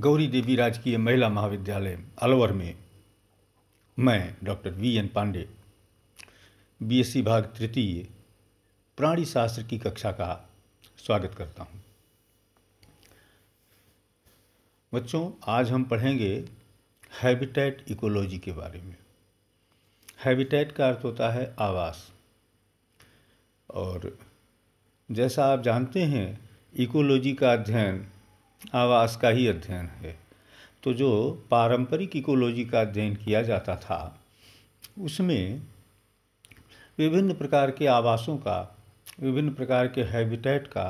गौरी देवी राजकीय महिला महाविद्यालय अलवर में मैं doctor V N Pandey BSc भाग तृतीय प्राणी शास्त्र की कक्षा का स्वागत करता हूँ बच्चों आज हम पढ़ेंगे हैबिटेट इकोलॉजी के बारे में हैबिटेट का अर्थ होता है आवास और जैसा आप जानते हैं इकोलॉजी का अध्ययन आवास का ही अध्ययन है तो जो पारंपरिक इकोलॉजी का अध्ययन किया जाता था उसमें विभिन्न प्रकार के आवासों का विभिन्न प्रकार के हैबिटेट का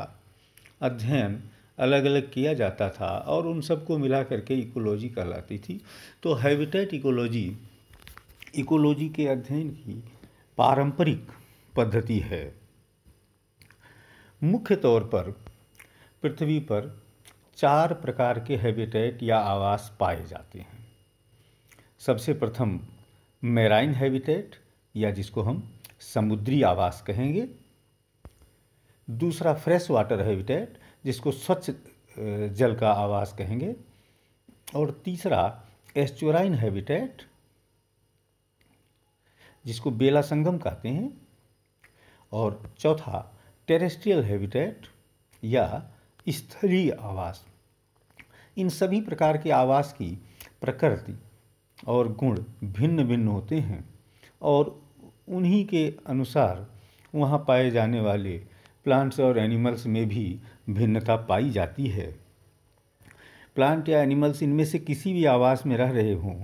अध्ययन अलग अलग किया जाता था और उन सबको मिला करके इकोलॉजी कहलाती थी तो हैबिटेट इकोलॉजी इकोलॉजी के अध्ययन की पारंपरिक पद्धति है मुख्य तौर पर पृथ्वी पर चार प्रकार के हैबिटेट या आवास पाए जाते हैं सबसे प्रथम मेराइन हैबिटेट या जिसको हम समुद्री आवास कहेंगे दूसरा फ्रेश वाटर हैबिटेट जिसको स्वच्छ जल का आवास कहेंगे और तीसरा एस्चुराइन हैबिटेट जिसको बेला संगम कहते हैं और चौथा टेरेस्ट्रियल हैबिटेट या स्थलीय आवास इन सभी प्रकार के आवास की प्रकृति और गुण भिन्न भिन्न होते हैं और उन्हीं के अनुसार वहाँ पाए जाने वाले प्लांट्स और एनिमल्स में भी भिन्नता पाई जाती है प्लांट या एनिमल्स इनमें से किसी भी आवास में रह रहे हों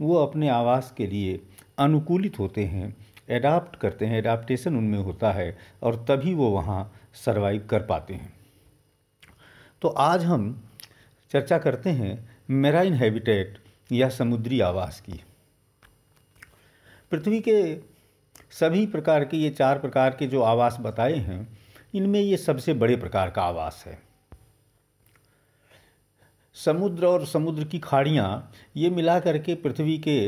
वो अपने आवास के लिए अनुकूलित होते हैं एडाप्ट करते हैं एडाप्टेशन उनमें होता है और तभी वो वहाँ सर्वाइव कर पाते हैं तो आज हम चर्चा करते हैं मेराइन हैबिटेट या समुद्री आवास की पृथ्वी के सभी प्रकार के ये चार प्रकार के जो आवास बताए हैं इनमें ये सबसे बड़े प्रकार का आवास है समुद्र और समुद्र की खाड़ियाँ ये मिला करके पृथ्वी के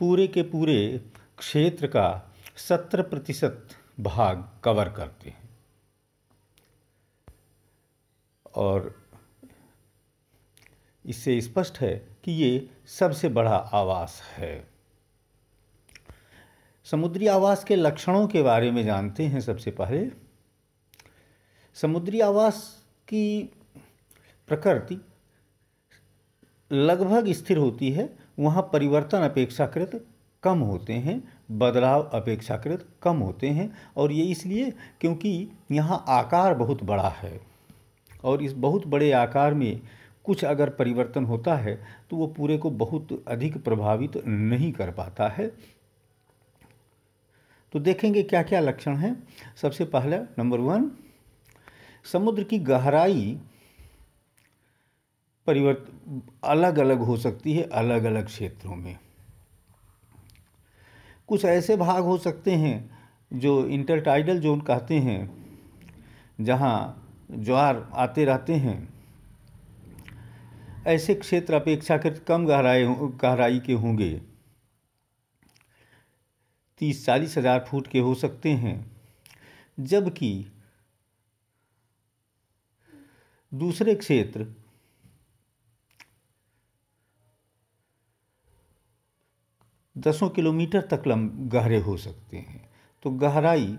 पूरे के पूरे क्षेत्र का सत्रह प्रतिशत भाग कवर करते हैं और इससे स्पष्ट है कि ये सबसे बड़ा आवास है समुद्री आवास के लक्षणों के बारे में जानते हैं सबसे पहले समुद्री आवास की प्रकृति लगभग स्थिर होती है वहाँ परिवर्तन अपेक्षाकृत कम होते हैं बदलाव अपेक्षाकृत कम होते हैं और ये इसलिए क्योंकि यहाँ आकार बहुत बड़ा है और इस बहुत बड़े आकार में कुछ अगर परिवर्तन होता है तो वो पूरे को बहुत अधिक प्रभावित नहीं कर पाता है तो देखेंगे क्या क्या लक्षण हैं सबसे पहले नंबर वन समुद्र की गहराई परिवर्त अलग अलग हो सकती है अलग अलग क्षेत्रों में कुछ ऐसे भाग हो सकते हैं जो इंटरटाइडल जोन कहते हैं जहाँ ज्वार आते रहते हैं ऐसे क्षेत्र अपेक्षाकृत कम गहराई गहराई के होंगे तीस चालीस हजार फुट के हो सकते हैं जबकि दूसरे क्षेत्र दसों किलोमीटर तक लम गहरे हो सकते हैं तो गहराई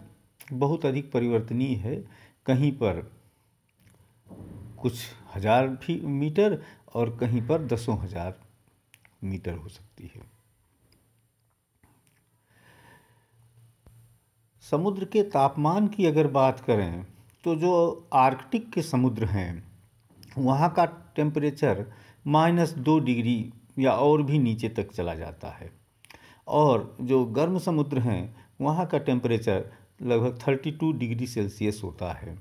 बहुत अधिक परिवर्तनीय है कहीं पर कुछ हज़ार भी मीटर और कहीं पर दसों हज़ार मीटर हो सकती है समुद्र के तापमान की अगर बात करें तो जो आर्कटिक के समुद्र हैं वहाँ का टेम्परेचर माइनस दो डिग्री या और भी नीचे तक चला जाता है और जो गर्म समुद्र हैं वहाँ का टेम्परेचर लगभग थर्टी टू डिग्री सेल्सियस होता है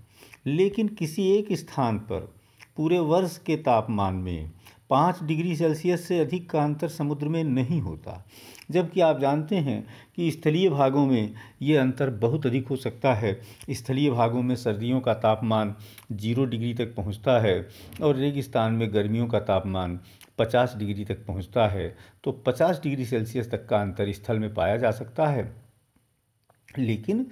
लेकिन किसी एक स्थान पर पूरे वर्ष के तापमान में पाँच डिग्री सेल्सियस से अधिक का अंतर समुद्र में नहीं होता जबकि आप जानते हैं कि स्थलीय भागों में ये अंतर बहुत अधिक हो सकता है स्थलीय भागों में सर्दियों का तापमान जीरो डिग्री तक पहुंचता है और रेगिस्तान में गर्मियों का तापमान पचास डिग्री तक पहुंचता है तो पचास डिग्री सेल्सियस तक का अंतर स्थल में पाया जा सकता है लेकिन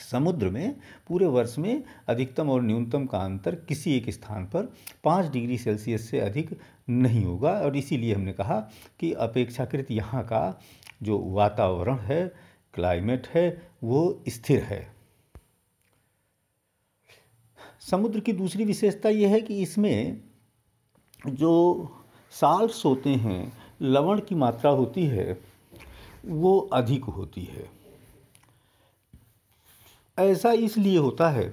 समुद्र में पूरे वर्ष में अधिकतम और न्यूनतम का अंतर किसी एक स्थान पर पाँच डिग्री सेल्सियस से अधिक नहीं होगा और इसीलिए हमने कहा कि अपेक्षाकृत यहाँ का जो वातावरण है क्लाइमेट है वो स्थिर है समुद्र की दूसरी विशेषता यह है कि इसमें जो साल्ट्स होते हैं लवण की मात्रा होती है वो अधिक होती है ऐसा इसलिए होता है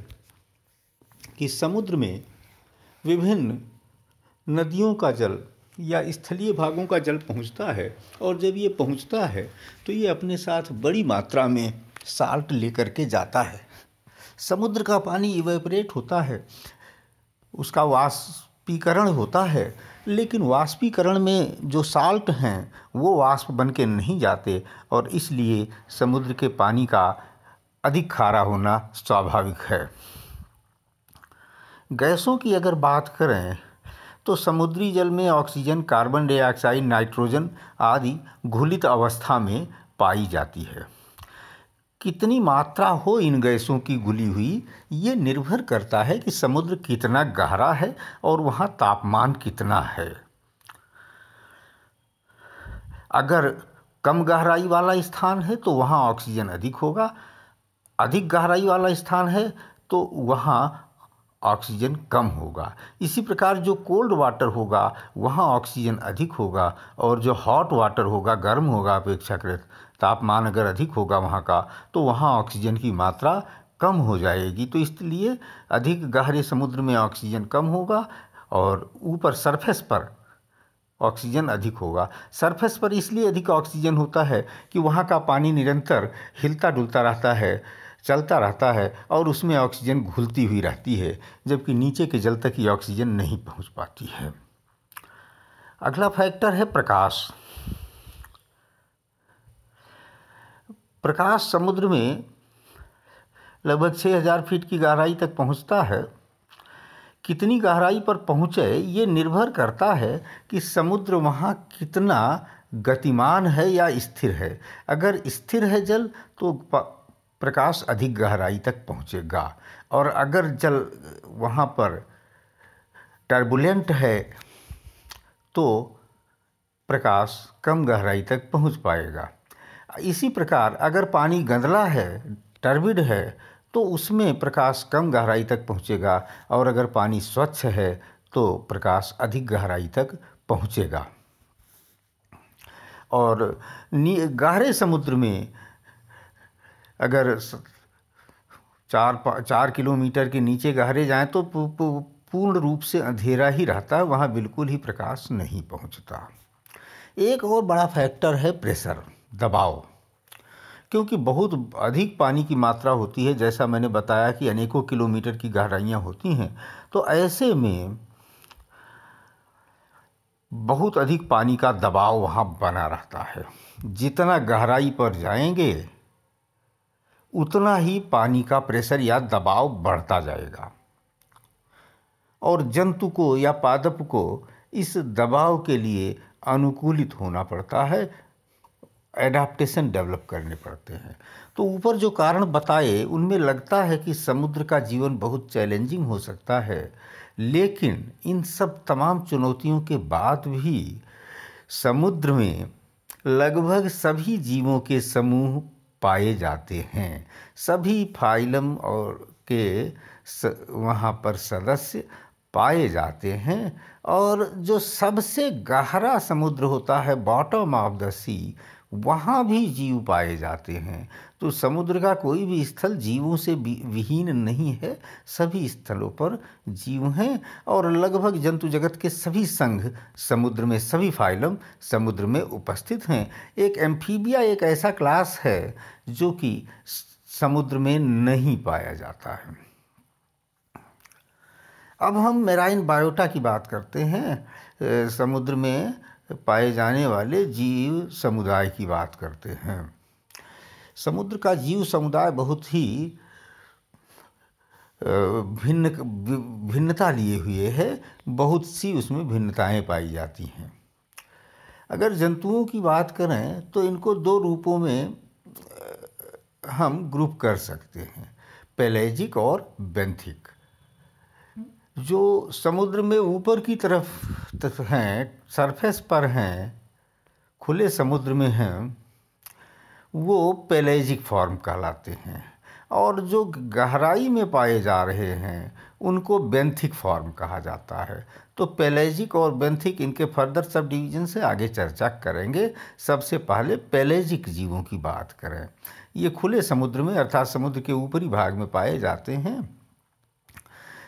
कि समुद्र में विभिन्न नदियों का जल या स्थलीय भागों का जल पहुंचता है और जब ये पहुंचता है तो ये अपने साथ बड़ी मात्रा में साल्ट लेकर के जाता है समुद्र का पानी इवेपरेट होता है उसका वाष्पीकरण होता है लेकिन वाष्पीकरण में जो साल्ट हैं वो वाष्प बन के नहीं जाते और इसलिए समुद्र के पानी का अधिक खारा होना स्वाभाविक है गैसों की अगर बात करें तो समुद्री जल में ऑक्सीजन कार्बन डाइऑक्साइड नाइट्रोजन आदि घुलित अवस्था में पाई जाती है कितनी मात्रा हो इन गैसों की घुली हुई ये निर्भर करता है कि समुद्र कितना गहरा है और वहाँ तापमान कितना है अगर कम गहराई वाला स्थान है तो वहाँ ऑक्सीजन अधिक होगा अधिक गहराई वाला स्थान है तो वहाँ ऑक्सीजन कम होगा इसी प्रकार जो कोल्ड वाटर होगा वहाँ ऑक्सीजन अधिक होगा और जो हॉट वाटर होगा गर्म होगा अपेक्षाकृत तापमान अगर अधिक होगा वहाँ का तो वहाँ ऑक्सीजन की मात्रा कम हो जाएगी तो इसलिए अधिक गहरे समुद्र में ऑक्सीजन कम होगा और ऊपर सरफेस पर ऑक्सीजन अधिक होगा सरफेस पर इसलिए अधिक ऑक्सीजन होता है कि वहाँ का पानी निरंतर हिलता डुलता रहता है चलता रहता है और उसमें ऑक्सीजन घुलती हुई रहती है जबकि नीचे के जल तक ये ऑक्सीजन नहीं पहुंच पाती है अगला फैक्टर है प्रकाश प्रकाश समुद्र में लगभग 6000 फीट की गहराई तक पहुंचता है कितनी गहराई पर पहुंचे ये निर्भर करता है कि समुद्र वहाँ कितना गतिमान है या स्थिर है अगर स्थिर है जल तो प्रकाश अधिक गहराई तक पहुँचेगा और अगर जल वहाँ पर टर्बुलेंट है तो प्रकाश कम गहराई तक पहुंच पाएगा इसी प्रकार अगर पानी गंदला है टर्बिड है तो उसमें प्रकाश कम गहराई तक पहुंचेगा और अगर पानी स्वच्छ है तो प्रकाश अधिक गहराई तक पहुंचेगा और गहरे समुद्र में अगर चार चार किलोमीटर के नीचे गहरे जाएं तो पूर्ण रूप से अंधेरा ही रहता है वहाँ बिल्कुल ही प्रकाश नहीं पहुँचता एक और बड़ा फैक्टर है प्रेशर दबाव क्योंकि बहुत अधिक पानी की मात्रा होती है जैसा मैंने बताया कि अनेकों किलोमीटर की गहराइयाँ होती हैं तो ऐसे में बहुत अधिक पानी का दबाव वहाँ बना रहता है जितना गहराई पर जाएंगे उतना ही पानी का प्रेशर या दबाव बढ़ता जाएगा और जंतु को या पादप को इस दबाव के लिए अनुकूलित होना पड़ता है एडाप्टेशन डेवलप करने पड़ते हैं तो ऊपर जो कारण बताए उनमें लगता है कि समुद्र का जीवन बहुत चैलेंजिंग हो सकता है लेकिन इन सब तमाम चुनौतियों के बाद भी समुद्र में लगभग सभी जीवों के समूह पाए जाते हैं सभी फाइलम और के स, वहाँ पर सदस्य पाए जाते हैं और जो सबसे गहरा समुद्र होता है बॉटम ऑफ द सी वहाँ भी जीव पाए जाते हैं तो समुद्र का कोई भी स्थल जीवों से विहीन नहीं है सभी स्थलों पर जीव हैं और लगभग जंतु जगत के सभी संघ समुद्र में सभी फाइलम समुद्र में उपस्थित हैं एक एम्फीबिया एक ऐसा क्लास है जो कि समुद्र में नहीं पाया जाता है अब हम मेराइन बायोटा की बात करते हैं समुद्र में पाए जाने वाले जीव समुदाय की बात करते हैं समुद्र का जीव समुदाय बहुत ही भिन्न भिन्नता लिए हुए है बहुत सी उसमें भिन्नताएं पाई जाती हैं अगर जंतुओं की बात करें तो इनको दो रूपों में हम ग्रुप कर सकते हैं पेलेजिक और बेंथिक जो समुद्र में ऊपर की तरफ हैं सरफेस पर हैं खुले समुद्र में हैं वो पेलेजिक फॉर्म कहलाते हैं और जो गहराई में पाए जा रहे हैं उनको बेंथिक फॉर्म कहा जाता है तो पेलेजिक और बेंथिक इनके फर्दर सब डिवीज़न से आगे चर्चा करेंगे सबसे पहले पेलेजिक जीवों की बात करें ये खुले समुद्र में अर्थात समुद्र के ऊपरी भाग में पाए जाते हैं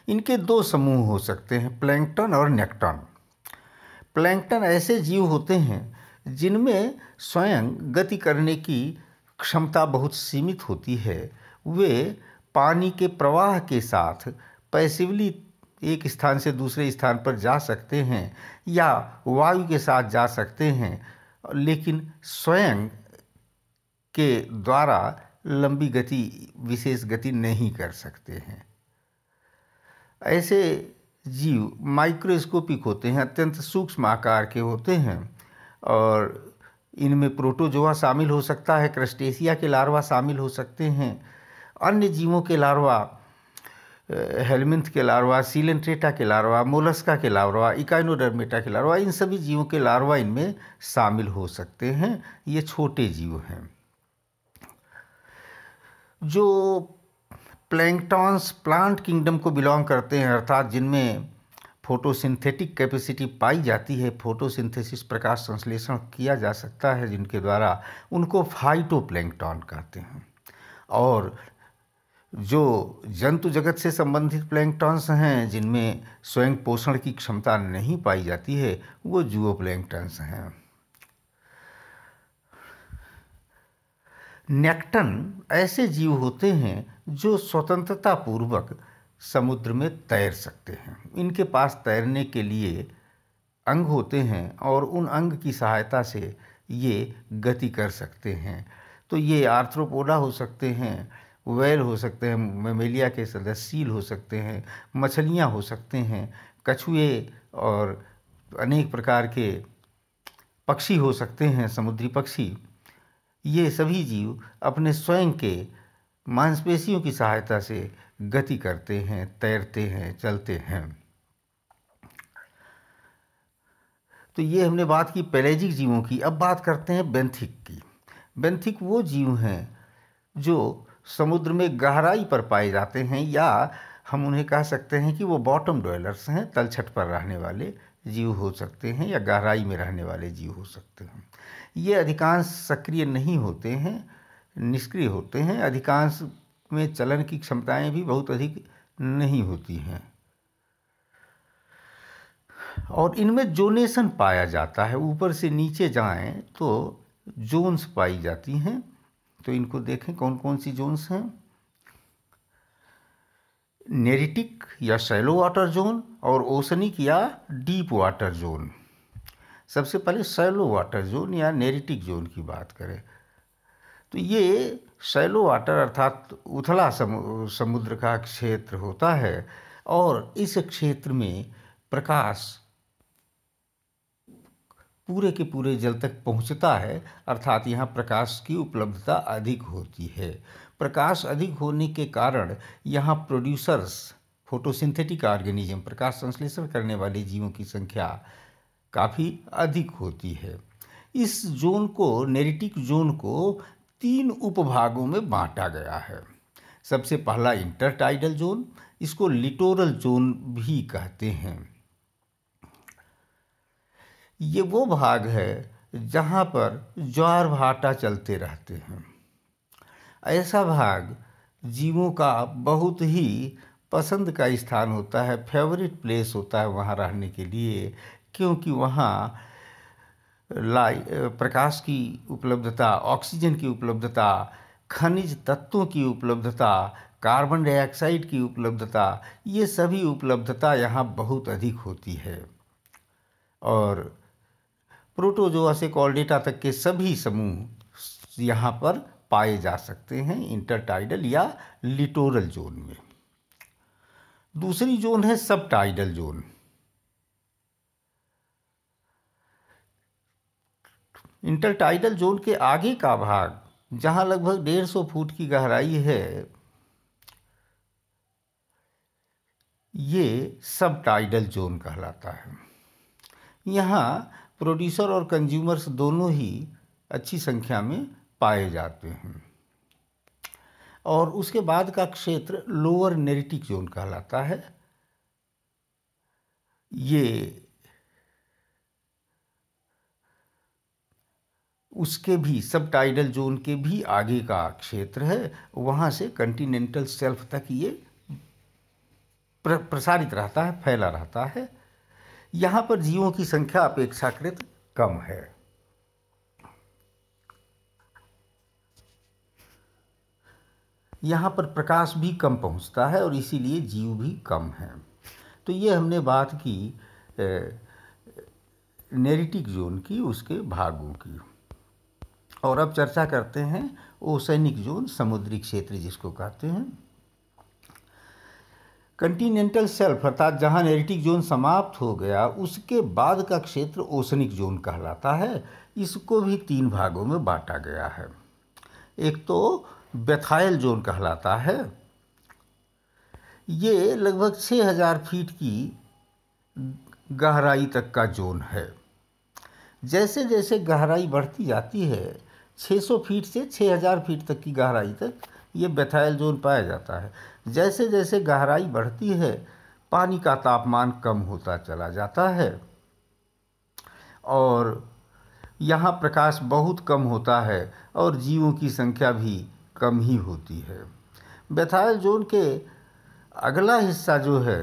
इनके दो समूह हो सकते हैं प्लैंकटन और नेक्टन प्लैंकटन ऐसे जीव होते हैं जिनमें स्वयं गति करने की क्षमता बहुत सीमित होती है वे पानी के प्रवाह के साथ पैसिवली एक स्थान से दूसरे स्थान पर जा सकते हैं या वायु के साथ जा सकते हैं लेकिन स्वयं के द्वारा लंबी गति विशेष गति नहीं कर सकते हैं ऐसे जीव माइक्रोस्कोपिक होते हैं अत्यंत सूक्ष्म आकार के होते हैं और इनमें प्रोटोजोआ शामिल हो सकता है क्रस्टेशिया के लार्वा शामिल हो सकते हैं अन्य जीवों के लार्वा हेलमिंथ के लार्वा सीलेंट्रेटा के लार्वा मोलस्का के लार्वा इकाइनोडर्मेटा के लार्वा इन सभी जीवों के लार्वा इनमें शामिल हो सकते हैं ये छोटे जीव हैं जो प्लैंकटॉन्स प्लांट किंगडम को बिलोंग करते हैं अर्थात जिनमें फोटोसिंथेटिक कैपेसिटी पाई जाती है फोटोसिंथेसिस प्रकाश संश्लेषण किया जा सकता है जिनके द्वारा उनको फाइटोप्लैंकटॉन कहते हैं और जो जंतु जगत से संबंधित प्लैंकटॉन्स हैं जिनमें स्वयं पोषण की क्षमता नहीं पाई जाती है वो जुओ प्लैंकटॉन्स हैं नेक्टन ऐसे जीव होते हैं जो स्वतंत्रता पूर्वक समुद्र में तैर सकते हैं इनके पास तैरने के लिए अंग होते हैं और उन अंग की सहायता से ये गति कर सकते हैं तो ये आर्थ्रोपोडा हो सकते हैं वेल हो सकते हैं मेमेलिया के सदस्य सील हो सकते हैं मछलियाँ हो सकते हैं कछुए और अनेक प्रकार के पक्षी हो सकते हैं समुद्री पक्षी ये सभी जीव अपने स्वयं के मांसपेशियों की सहायता से गति करते हैं तैरते हैं चलते हैं तो ये हमने बात की पैलेजिक जीवों की अब बात करते हैं बेंथिक की बेंथिक वो जीव हैं जो समुद्र में गहराई पर पाए जाते हैं या हम उन्हें कह सकते हैं कि वो बॉटम डोयलर्स हैं तलछट पर रहने वाले जीव हो सकते हैं या गहराई में रहने वाले जीव हो सकते हैं ये अधिकांश सक्रिय नहीं होते हैं निष्क्रिय होते हैं अधिकांश में चलन की क्षमताएं भी बहुत अधिक नहीं होती हैं और इनमें जोनेशन पाया जाता है ऊपर से नीचे जाएं तो जोन्स पाई जाती हैं तो इनको देखें कौन कौन सी जोन्स हैं नेरिटिक या सैलो वाटर जोन और ओसनिक या डीप वाटर जोन सबसे पहले सैलो वाटर जोन या नेरिटिक जोन की बात करें तो ये सैलो वाटर अर्थात उथला समुद्र, समुद्र का क्षेत्र होता है और इस क्षेत्र में प्रकाश पूरे के पूरे जल तक पहुंचता है अर्थात यहाँ प्रकाश की उपलब्धता अधिक होती है प्रकाश अधिक होने के कारण यहाँ प्रोड्यूसर्स फोटोसिंथेटिक ऑर्गेनिज्म प्रकाश संश्लेषण करने वाले जीवों की संख्या काफ़ी अधिक होती है इस जोन को नेरेटिक जोन को तीन उपभागों में बांटा गया है सबसे पहला इंटरटाइडल जोन इसको लिटोरल जोन भी कहते हैं ये वो भाग है जहाँ पर ज्वार भाटा चलते रहते हैं ऐसा भाग जीवों का बहुत ही पसंद का स्थान होता है फेवरेट प्लेस होता है वहाँ रहने के लिए क्योंकि वहाँ लाई प्रकाश की उपलब्धता ऑक्सीजन की उपलब्धता खनिज तत्वों की उपलब्धता कार्बन डाइऑक्साइड की उपलब्धता ये सभी उपलब्धता यहाँ बहुत अधिक होती है और प्रोटोजोआ से कॉर्डेटा तक के सभी समूह यहाँ पर पाए जा सकते हैं इंटरटाइडल या लिटोरल जोन में दूसरी जोन है सब टाइडल जोन इंटरटाइडल जोन के आगे का भाग जहां लगभग डेढ़ सौ फुट की गहराई है ये सब टाइडल जोन कहलाता है यहाँ प्रोड्यूसर और कंज्यूमर्स दोनों ही अच्छी संख्या में पाए जाते हैं और उसके बाद का क्षेत्र लोअर नेरिटिक जोन कहलाता है ये उसके भी सब टाइडल जोन के भी आगे का क्षेत्र है वहाँ से कंटिनेंटल सेल्फ तक ये प्र, प्रसारित रहता है फैला रहता है यहाँ पर जीवों की संख्या अपेक्षाकृत कम है यहाँ पर प्रकाश भी कम पहुँचता है और इसीलिए जीव भी कम है तो ये हमने बात की नेरिटिक जोन की उसके भागों की और अब चर्चा करते हैं ओसैनिक जोन समुद्री क्षेत्र जिसको कहते हैं कंटिनेंटल सेल्फ अर्थात जहाँ नेरिटिक जोन समाप्त हो गया उसके बाद का क्षेत्र ओसनिक जोन कहलाता है इसको भी तीन भागों में बांटा गया है एक तो बेथायल जोन कहलाता है ये लगभग 6000 फीट की गहराई तक का जोन है जैसे जैसे गहराई बढ़ती जाती है 600 फीट से 6000 फीट तक की गहराई तक ये बेथायल जोन पाया जाता है जैसे जैसे गहराई बढ़ती है पानी का तापमान कम होता चला जाता है और यहाँ प्रकाश बहुत कम होता है और जीवों की संख्या भी कम ही होती है बेथायल जोन के अगला हिस्सा जो है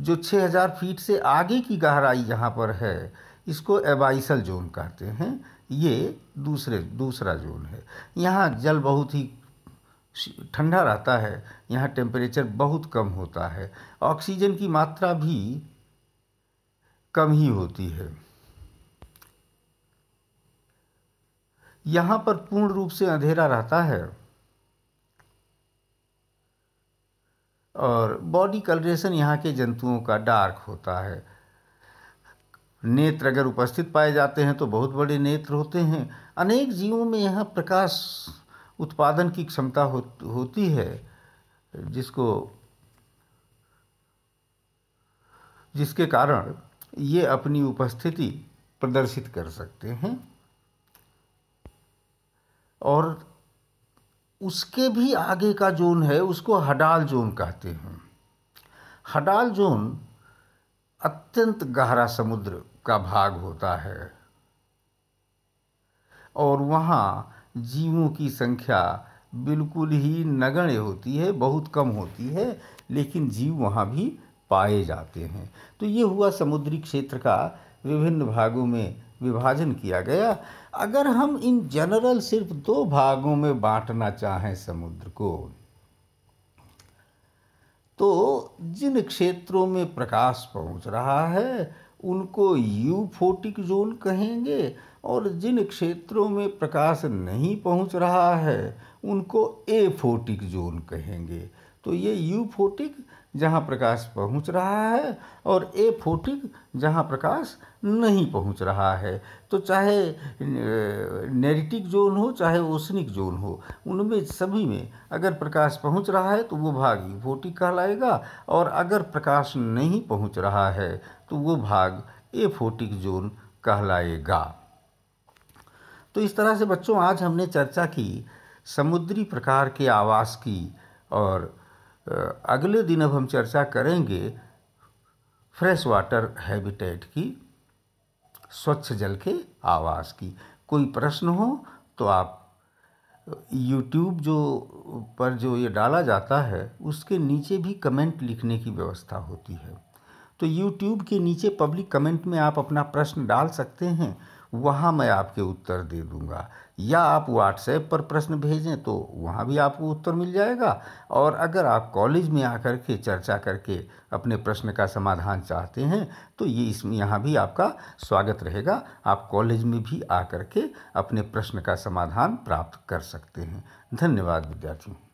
जो 6000 फीट से आगे की गहराई यहाँ पर है इसको एबाइसल जोन कहते हैं ये दूसरे दूसरा जोन है यहाँ जल बहुत ही ठंडा रहता है यहाँ टेम्परेचर बहुत कम होता है ऑक्सीजन की मात्रा भी कम ही होती है यहाँ पर पूर्ण रूप से अंधेरा रहता है और बॉडी कलरेशन यहाँ के जंतुओं का डार्क होता है नेत्र अगर उपस्थित पाए जाते हैं तो बहुत बड़े नेत्र होते हैं अनेक जीवों में यहाँ प्रकाश उत्पादन की क्षमता हो, होती है जिसको जिसके कारण ये अपनी उपस्थिति प्रदर्शित कर सकते हैं और उसके भी आगे का जोन है उसको हडाल जोन कहते हैं हडाल जोन अत्यंत गहरा समुद्र का भाग होता है और वहाँ जीवों की संख्या बिल्कुल ही नगण्य होती है बहुत कम होती है लेकिन जीव वहाँ भी पाए जाते हैं तो ये हुआ समुद्री क्षेत्र का विभिन्न भागों में विभाजन किया गया अगर हम इन जनरल सिर्फ दो भागों में बांटना चाहें समुद्र को तो जिन क्षेत्रों में प्रकाश पहुंच रहा है उनको यूफोटिक जोन कहेंगे और जिन क्षेत्रों में प्रकाश नहीं पहुंच रहा है उनको ए फोटिक जोन कहेंगे तो ये यू फोटिक जहाँ प्रकाश पहुंच रहा है और ए फोटिक जहाँ प्रकाश नहीं पहुंच रहा है तो चाहे नेरिटिक जोन हो चाहे ओसनिक जोन हो उनमें सभी में अगर प्रकाश पहुंच रहा है तो वो भाग यू फोटिक कहलाएगा और अगर प्रकाश नहीं पहुंच रहा है तो वो भाग ए फोटिक जोन कहलाएगा तो इस तरह से बच्चों आज हमने चर्चा की समुद्री प्रकार के आवास की और अगले दिन अब हम चर्चा करेंगे फ्रेश वाटर हैबिटेट की स्वच्छ जल के आवास की कोई प्रश्न हो तो आप यूट्यूब जो पर जो ये डाला जाता है उसके नीचे भी कमेंट लिखने की व्यवस्था होती है तो यूट्यूब के नीचे पब्लिक कमेंट में आप अपना प्रश्न डाल सकते हैं वहाँ मैं आपके उत्तर दे दूँगा या आप व्हाट्सएप पर प्रश्न भेजें तो वहाँ भी आपको उत्तर मिल जाएगा और अगर आप कॉलेज में आकर के चर्चा करके अपने प्रश्न का समाधान चाहते हैं तो ये इसमें यहाँ भी आपका स्वागत रहेगा आप कॉलेज में भी आकर के अपने प्रश्न का समाधान प्राप्त कर सकते हैं धन्यवाद विद्यार्थियों